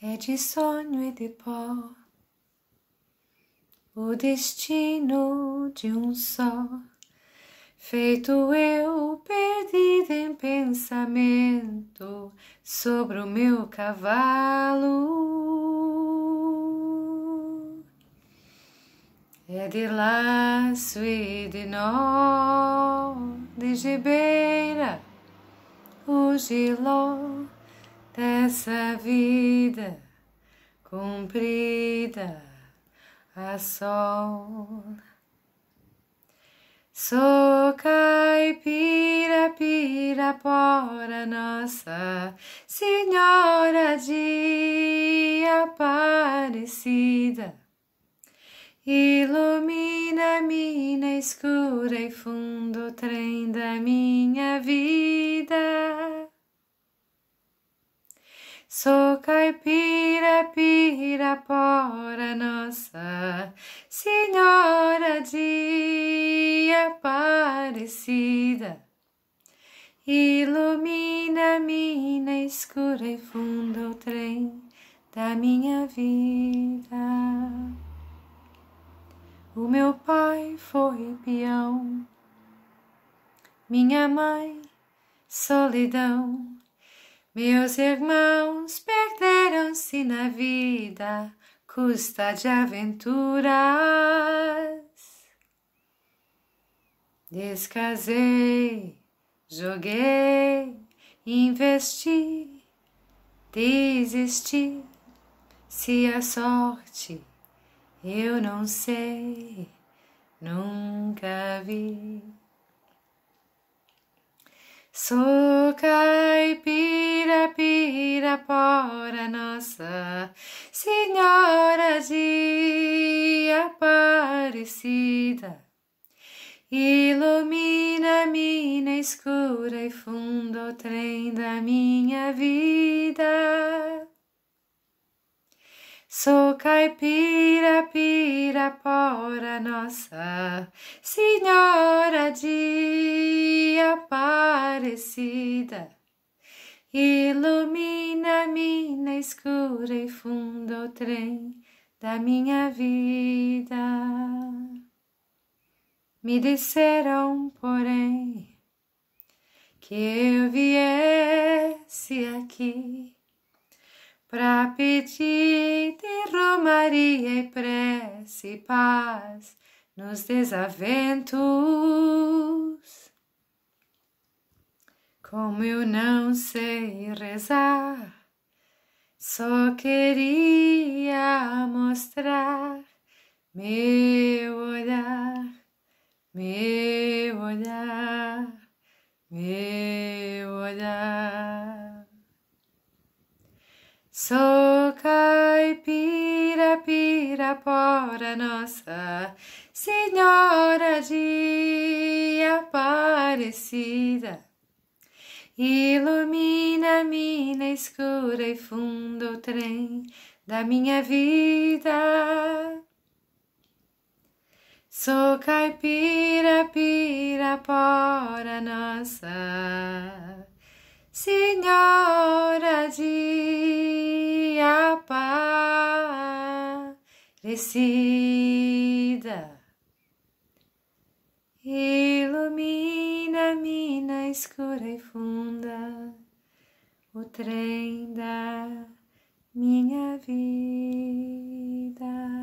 é de sonho e de pó, o destino de um só. Feito eu, perdido em pensamento sobre o meu cavalo. É de laço e de nó, de gibeira, o giló dessa vida comprida a sol. Sou caipira, pirapora, Nossa Senhora de Aparecida. Ilumina a mina escura e fundo o trem da minha vida. Sou caipira, pirapora, Nossa Senhora de Aparecida. Ilumina a mina escura e funda o trem da minha vida. O meu pai foi peão, minha mãe, solidão. Meus irmãos perderam-se na vida, custa de aventuras. Descasei, joguei, investi, desisti. Se a sorte eu não sei, nunca vi. Sou caipira Senhora Pora Nossa Senhora de Aparecida. Ilumina me mina escura e fundo trem da minha vida. Sou caipira, pira, pora, nossa Senhora de Aparecida. Ilumina escuro e fundo trem da minha vida. Me disseram, porém, que eu viesse aqui para pedir de romaria e prece e paz nos desaventos. Como eu não sei rezar, só queria mostrar meu olhar, meu olhar, meu olhar. Só caipira, pirapora, Nossa Senhora de Aparecida. Ilumina-me na escura e fundo o trem da minha vida. Sou caipira, pora nossa Senhora de Aparecida. Ilumina-me na escura e fundo o trem da minha vida.